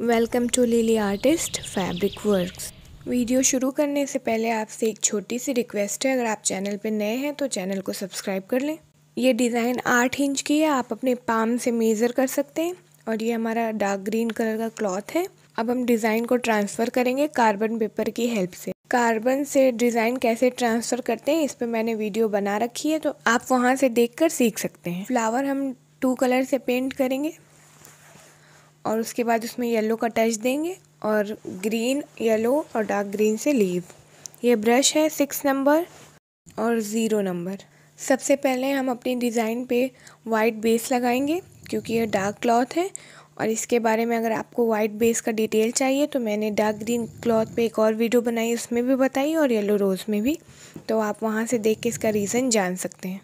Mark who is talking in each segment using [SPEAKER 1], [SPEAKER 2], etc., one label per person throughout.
[SPEAKER 1] welcome to Lily artist fabric works video शुरू करने से पहले आपसे एक छोटी सी रिक्वेस्ट है अगर आप चैनल पर नए हैं तो चैनल को सब्सक्राइब कर लें ये डिज़ाइन आठ इंच की है आप अपने पाम से मेज़र कर सकते हैं और ये हमारा डार्क ग्रीन कलर का क्लॉथ है अब हम डिज़ाइन को ट्रांसफ़र करेंगे कार्बन पेपर की हेल्प से कार्बन से डिज़ाइन कैसे ट्रांसफ़र करते हैं इस पर मैंने वीडियो बना रखी है तो आप वहाँ से देखकर सीख सकते हैं फ्लावर हम टू कलर से पेंट करेंगे और उसके बाद उसमें येलो का टच देंगे और ग्रीन येलो और डार्क ग्रीन से लीव ये ब्रश है सिक्स नंबर और ज़ीरो नंबर सबसे पहले हम अपनी डिज़ाइन पे वाइट बेस लगाएंगे क्योंकि ये डार्क क्लॉथ है और इसके बारे में अगर आपको वाइट बेस का डिटेल चाहिए तो मैंने डार्क ग्रीन क्लॉथ पे एक और वीडियो बनाई उसमें भी बताई और येलो रोज़ में भी तो आप वहाँ से देख के इसका रीज़न जान सकते हैं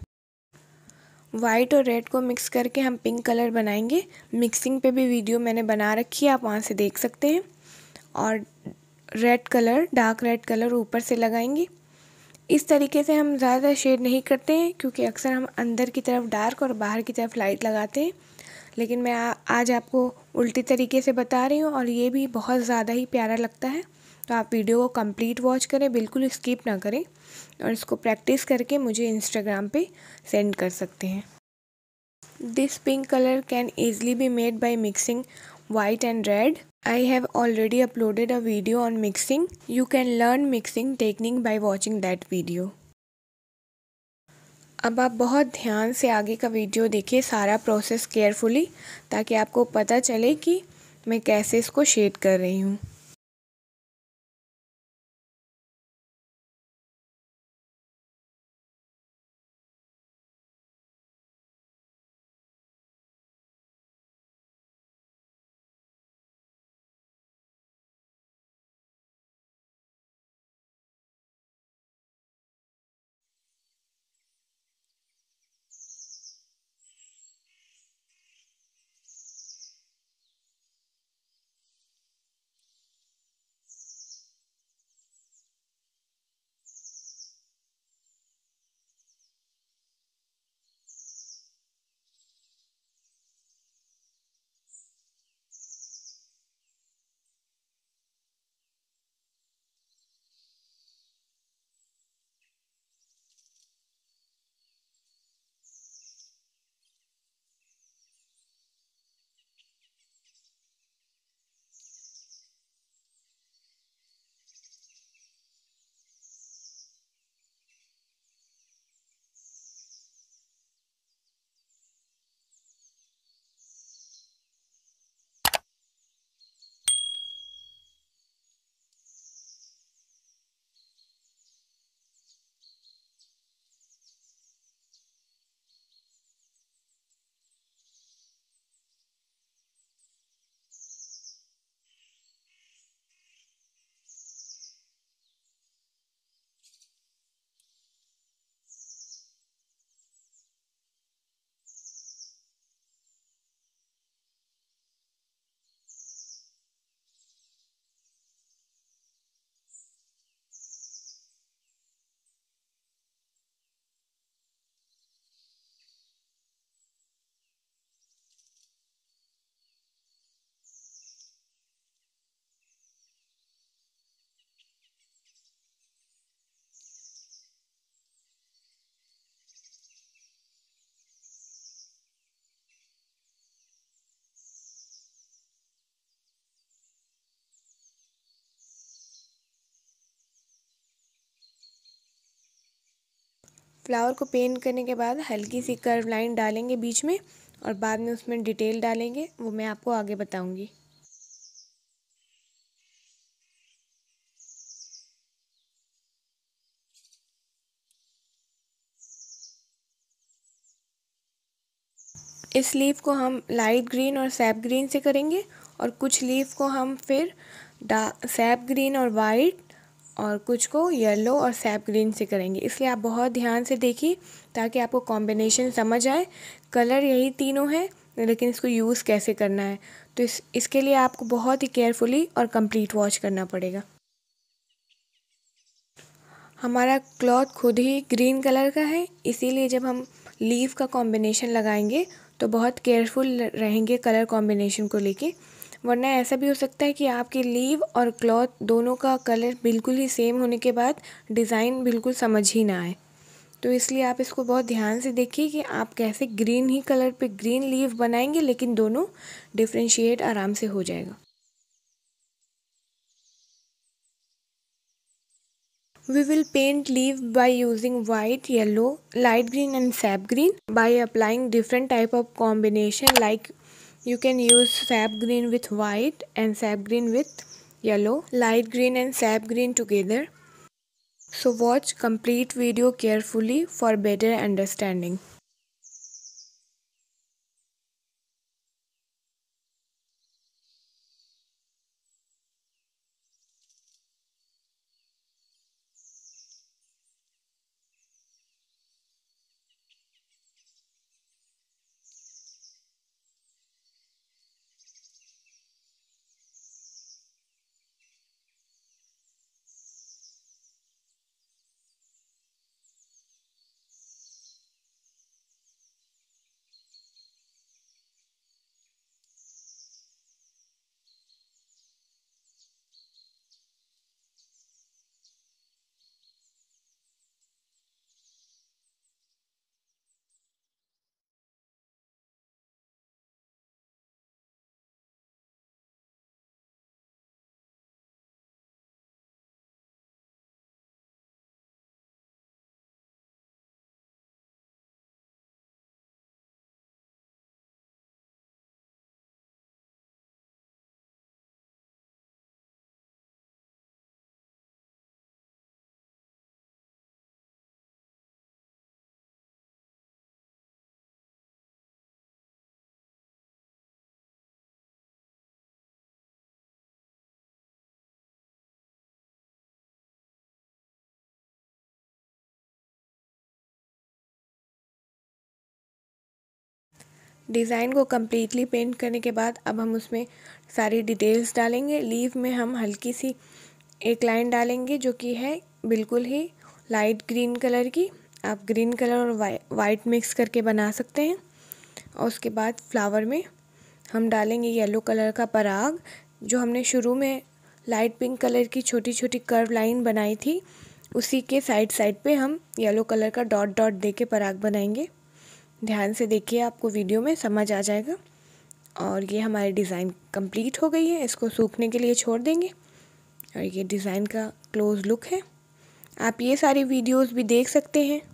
[SPEAKER 1] वाइट और रेड को मिक्स करके हम पिंक कलर बनाएंगे मिक्सिंग पे भी वीडियो मैंने बना रखी है आप वहाँ से देख सकते हैं और red colour dark red colour ऊपर से लगाएंगे इस तरीके से हम ज़्यादा शेड नहीं करते हैं क्योंकि अक्सर हम अंदर की तरफ डार्क और बाहर की तरफ लाइट लगाते हैं लेकिन मैं आ, आज आपको उल्टी तरीके से बता रही हूँ और ये भी बहुत ज़्यादा ही प्यारा लगता है तो आप वीडियो को कंप्लीट वॉच करें बिल्कुल स्किप ना करें और इसको प्रैक्टिस करके मुझे इंस्टाग्राम पे सेंड कर सकते हैं this pink colour can easily be made by mixing white and red I have already uploaded a video on mixing you can learn mixing technique by watching that video अब आप बहुत ध्यान से आगे का वीडियो देखिए सारा प्रोसेस केयरफुली ताकि आपको पता चले कि मैं कैसे इसको शेड कर रही हूँ फ्लावर को पेंट करने के बाद हल्की सी कर्व लाइन डालेंगे बीच में और बाद में उसमें डिटेल डालेंगे वो मैं आपको आगे बताऊंगी इस लीफ को हम लाइट ग्रीन और सैप ग्रीन से करेंगे और कुछ लीफ को हम फिर डा सैप ग्रीन और वाइट और कुछ को येलो और सैप ग्रीन से करेंगे इसलिए आप बहुत ध्यान से देखिए ताकि आपको कॉम्बिनेशन समझ आए कलर यही तीनों हैं लेकिन इसको यूज़ कैसे करना है तो इस इसके लिए आपको बहुत ही केयरफुली और कंप्लीट वॉश करना पड़ेगा हमारा क्लॉथ खुद ही ग्रीन कलर का है इसीलिए जब हम लीव का कॉम्बिनेशन लगाएंगे तो बहुत केयरफुल रहेंगे कलर कॉम्बिनेशन को लेके वरना ऐसा भी हो सकता है कि आपकी लीव और क्लॉथ दोनों का कलर बिल्कुल ही सेम होने के बाद डिज़ाइन बिल्कुल समझ ही ना आए तो इसलिए आप इसको बहुत ध्यान से देखिए कि आप कैसे ग्रीन ही कलर पे ग्रीन लीव बनाएंगे लेकिन दोनों डिफ्रेंशिएट आराम से हो जाएगा we will paint leave by using white yellow light green and sap green by applying different type of combination like you can use sap green with white and sap green with yellow light green and sap green together so watch complete video carefully for better understanding design को completely paint करने के बाद अब हम उसमें सारी details डालेंगे leave में हम हल्की सी एक लाइन डालेंगे जो कि है बिल्कुल ही लाइट ग्रीन कलर की आप ग्रीन कलर और वाइ वाइट मिक्स करके बना सकते हैं और उसके बाद फ्लावर में हम डालेंगे येलो कलर का पराग जो हमने शुरू में लाइट पिंक कलर की छोटी छोटी कर्व लाइन बनाई थी उसी के साइड साइड पे हम येलो कलर का डॉट डॉट दे के पराग बनाएंगे ध्यान से देखिए आपको वीडियो में समझ आ जाएगा और ये हमारी डिज़ाइन कंप्लीट हो गई है इसको सूखने के लिए छोड़ देंगे और ये डिज़ाइन का क्लोज़ लुक है आप ये सारी वीडियोस भी देख सकते हैं